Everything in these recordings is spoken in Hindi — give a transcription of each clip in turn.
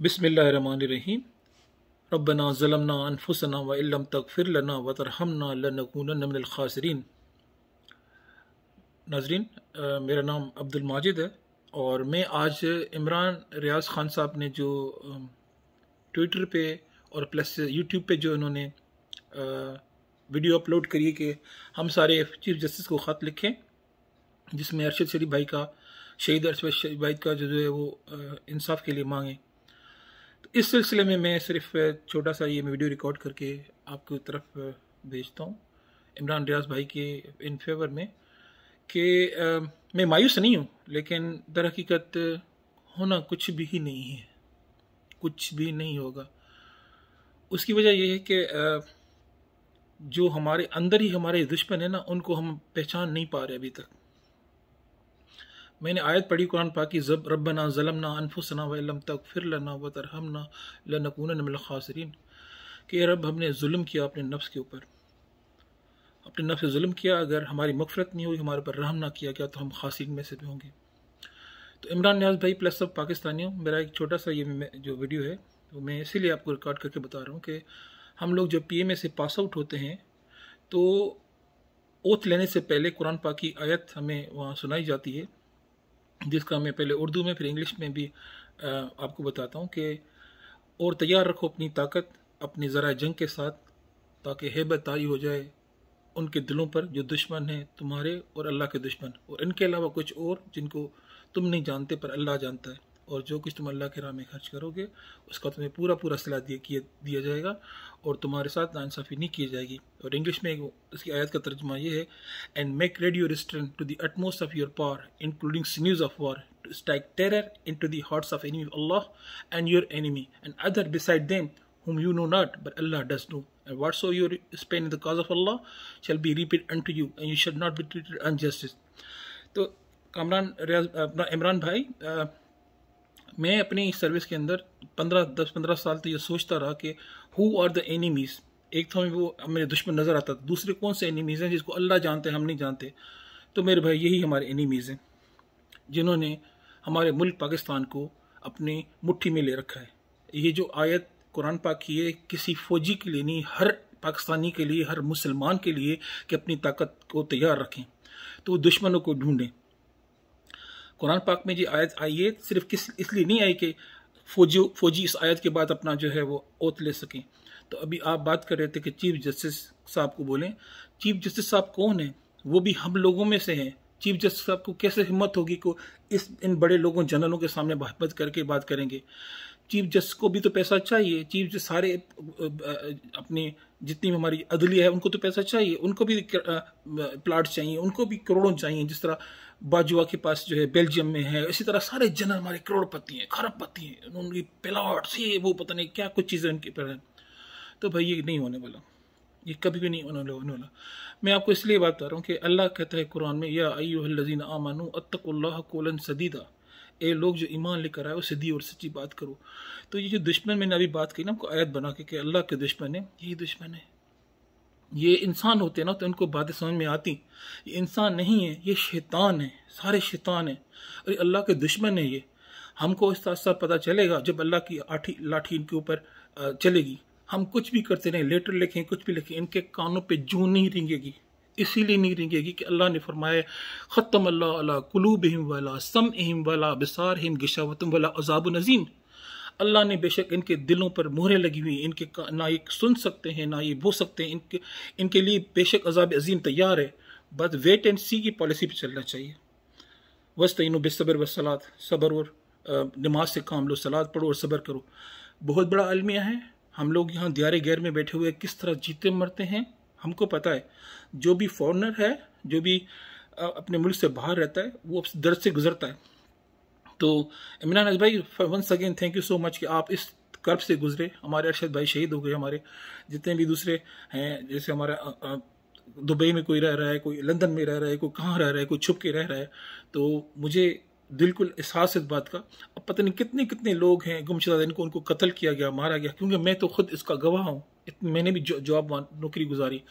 बसमीम रबना ज़लमना अनफुसना वम तकफिर लना व तरहमना लनकूनखासरीन नाजरीन मेरा नाम अब्दुल माजिद है और मैं आज इमरान रियाज ख़ान साहब ने जो ट्विटर पे और प्लस यूट्यूब पे जो इन्होंने वीडियो अपलोड करी कि हम सारे चीफ़ जस्टिस को ख़त लिखें जिसमें अरशद शरीफ भाई का शहीद अरशद शरीफ भाई का जो है वो इंसाफ के लिए मांगें इस सिलसिले में मैं सिर्फ छोटा सा ये वीडियो रिकॉर्ड करके आपकी तरफ भेजता हूँ इमरान रियाज भाई के इन फेवर में कि मैं मायूस नहीं हूँ लेकिन दर हकीकत होना कुछ भी ही नहीं है कुछ भी नहीं होगा उसकी वजह यह है कि जो हमारे अंदर ही हमारे दुश्मन है ना उनको हम पहचान नहीं पा रहे अभी तक मैंने आयत पढ़ी कुरान पा की जब रबना ज़लमना अनफुसना वम तक फिर लना व तरहमना लनकून मिलखासरीन कि रब हमने जुल्म किया अपने नफ्स के ऊपर अपने नफ्स से जुल्म किया अगर हमारी मफरत नहीं हुई हमारे पर रहम ना किया गया तो हम खासिन में से भी होंगे तो इमरान न्याज भाई प्लस सब पाकिस्तानियों मेरा एक छोटा सा ये जो वीडियो है तो मैं इसीलिए आपको रिकॉर्ड करके बता रहा हूँ कि हम लोग जब पी से पास आउट होते हैं तो ओथ लेने से पहले कुरान पा की आयत हमें वहाँ सुनाई जाती है जिसका मैं पहले उर्दू में फिर इंग्लिश में भी आपको बताता हूँ कि और तैयार रखो अपनी ताकत अपने ज़रा जंग के साथ ताकि हेबत आई हो जाए उनके दिलों पर जो दुश्मन हैं तुम्हारे और अल्लाह के दुश्मन और इनके अलावा कुछ और जिनको तुम नहीं जानते पर अल्लाह जानता है और जो कुछ तुम अल्लाह के राह में खर्च करोगे उसका तुम्हें पूरा पूरा सलाह दिया दिया जाएगा और तुम्हारे साथ नासाफी नहीं की जाएगी और इंग्लिश में उसकी आयत का तर्जमा यह है and make ready your to the utmost of your power including sinews of war to strike terror into the of enemy Allah and your enemy and other beside them know not but Allah does know and know. And whatso spend in the cause of Allah shall be repeat repaid to you and you shall not be treated unjustly तो कामरान रियाज अपना इमरान भाई मैं अपनी सर्विस के अंदर पंद्रह दस पंद्रह साल तक तो ये सोचता रहा कि हु आर द एनिमीज़ एक तो हमें वो मेरे दुश्मन नज़र आता था दूसरे कौन से एनिमीज़ हैं जिसको अल्लाह जानते हैं हम नहीं जानते तो मेरे भाई यही हमारे एनिमीज़ हैं जिन्होंने हमारे मुल्क पाकिस्तान को अपनी मुट्ठी में ले रखा है ये जो आयत कुरान पाक की है किसी फौजी के लिए नहीं हर पाकिस्तानी के लिए हर मुसलमान के लिए कि अपनी ताकत को तैयार रखें तो दुश्मनों को ढूंढें कुरान पाक में ये आयत आई है सिर्फ किस इसलिए नहीं आई कि फौजी फौजी इस आयत के बाद अपना जो है वो ओत ले सकें तो अभी आप बात कर रहे थे कि चीफ जस्टिस साहब को बोलें चीफ जस्टिस साहब कौन है वो भी हम लोगों में से हैं चीफ जस्टिस साहब को कैसे हिम्मत होगी को इस इन बड़े लोगों जनरलों के सामने बहबत करके बात करेंगे चीफ जस्टिस को भी तो पैसा चाहिए चीफ जस्टिस सारे अपने जितनी भी हमारी अदलिया है उनको तो पैसा चाहिए उनको भी प्लाट चाहिए उनको भी करोड़ों चाहिए जिस तरह बाजुआ के पास जो है बेल्जियम में है इसी तरह सारे जनरल हमारे करोड़पति हैं खरबपति हैं उनकी प्लाट्स ये वो पता नहीं क्या कुछ चीज़ें उनके पर हैं तो भाई ये नहीं होने वाला ये कभी भी नहीं होने वाला मैं आपको इसलिए बात कर रहा हूँ कि अल्लाह कहता है कुरान में या अय्यूहल्लजीन आमानू अत्तकुल्लाह कोलन सदीदा ए लोग जो ईमान लेकर आए वो सीधी और सच्ची बात करो तो ये जो दुश्मन मैंने अभी बात की ना उनको आयत बना के कि अल्लाह के दुश्मन है यही दुश्मन है ये इंसान होते हैं ना तो उनको बातें समझ में आती ये इंसान नहीं है ये शैतान है सारे शैतान है अरे अल्लाह के दुश्मन है ये हमको इस तरह पता चलेगा जब अल्लाह की आठी लाठी इनके ऊपर चलेगी हम कुछ भी करते रहें लेटर लिखें कुछ भी लिखें इनके कानों पे जू नहीं रिंगेगी इसीलिए नहीं रहेगी कि अल्लाह ने फरमाए ख़त्म अल्लाह अला कलूब हिम वाला सम हिम वाला बसार हिम गशावतम वाला अजाब नज़ीम अल्लाह ने बेशक इनके दिलों पर मोहरें लगी हुई इनके ना ये सुन सकते हैं ना ये बो सकते हैं इनके इनके लिए बेशक अजाब अजीम तैयार है बस वेट एंड सी की पॉलिसी पर चलना चाहिए वस्तन बेसब्र वसलात सब्र और नमाज से काम लो सलाद पढ़ो और सब्र करो बहुत बड़ा अलमिया है हम लोग यहाँ दियारे गैर में बैठे हुए किस तरह जीते मरते हैं हमको पता है जो भी फॉरनर है जो भी अपने मुल्क से बाहर रहता है वो दर्द से गुजरता है तो इमरान अज भाई once again thank you so much कि आप इस कर्ब से गुजरे हमारे अरशद भाई शहीद हो गए हमारे जितने भी दूसरे हैं जैसे हमारा दुबई में कोई रह रहा है कोई लंदन में रह रहा है कोई कहाँ रह रहा है कोई छुप के रह रहा है तो मुझे दिल को एहसास इस बात का अब पता नहीं कितने कितने लोग हैं गुमशुदा इनको उनको कत्ल किया गया मारा गया क्योंकि मैं तो खुद इसका गवाह हूँ मैंने भी जॉब नौकरी गुजारी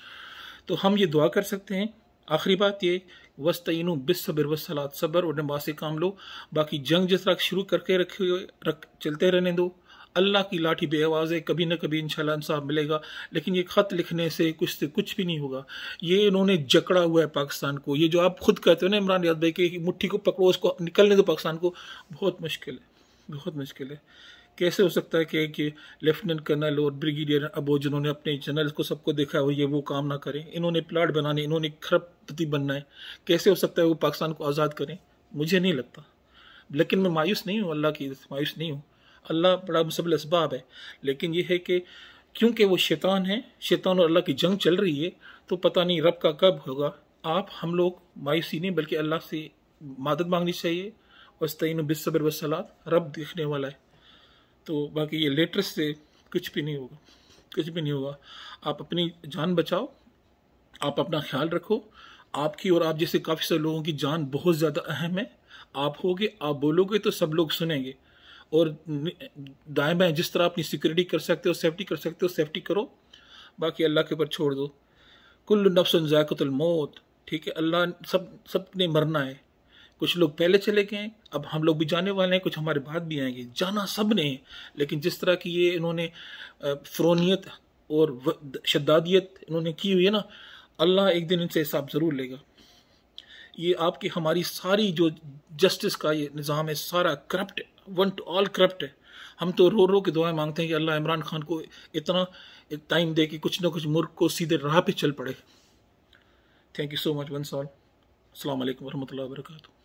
तो हम ये दुआ कर सकते हैं आखिरी बात ये वस्तयन बिसबर वसलात सबर और नमाज से काम लो बाकी जंग जिस तरह शुरू करके रखे रख चलते रहने दो अल्लाह की लाठी बेआवाज़ है कभी ना कभी इंशाल्लाह इंसाफ मिलेगा लेकिन ये ख़त लिखने से कुछ से कुछ भी नहीं होगा ये इन्होंने जकड़ा हुआ है पाकिस्तान को ये जो आप खुद कहते हो ना इमरान याद भाई की मुठ्ठी को पकड़ो उसको निकलने दो पाकिस्तान को बहुत मुश्किल है बहुत मुश्किल है कैसे हो सकता है कि, कि लेफ्टिनेंट कर्नल और ब्रिगेडियर अबो जिन्होंने अपने जनरल को सबको देखा हो ये वो काम ना करें इन्होंने प्लाट बनाने इन्होंने खरबपति बनना है कैसे हो सकता है वो पाकिस्तान को आज़ाद करें मुझे नहीं लगता लेकिन मैं मायूस नहीं हूँ अल्लाह की मायूस नहीं हूँ अल्लाह बड़ा मुसबल इसबाब है लेकिन यह है कि क्योंकि वो शैतान है शैतान और अल्लाह की जंग चल रही है तो पता नहीं रब का कब होगा आप हम लोग मायूसी नहीं बल्कि अल्लाह से मदद मांगनी चाहिए वस्तिन बिसबर वसलात रब देखने वाला है तो बाकी ये लेटर से कुछ भी नहीं होगा कुछ भी नहीं होगा आप अपनी जान बचाओ आप अपना ख्याल रखो आपकी और आप जैसे काफ़ी सारे लोगों की जान बहुत ज़्यादा अहम है आप होगे आप बोलोगे तो सब लोग सुनेंगे और दाएं बाएं जिस तरह अपनी सिक्योरिटी कर सकते हो सेफ्टी कर सकते हो सेफ्टी करो बाकी अल्लाह के ऊपर छोड़ दो कुल नफ्सन मौत ठीक है अल्लाह सब सब ने मरना है कुछ लोग पहले चले गए अब हम लोग भी जाने वाले हैं कुछ हमारे बाद भी आएंगे जाना सब ने लेकिन जिस तरह की ये इन्होंने फ्रोनीत और शदादियत इन्होंने की हुई है ना अल्लाह एक दिन इनसे हिसाब ज़रूर लेगा ये आपकी हमारी सारी जो जस्टिस का ये निज़ाम है सारा corrupt one to all corrupt है हम तो रो रो के दुआएं मांगते हैं कि अल्लाह इमरान खान को इतना टाइम दे कि कुछ ना कुछ मुल्क को सीधे राह पे चल पड़े थैंक यू सो मच वन ऑल अलैक् वरहमल वर्का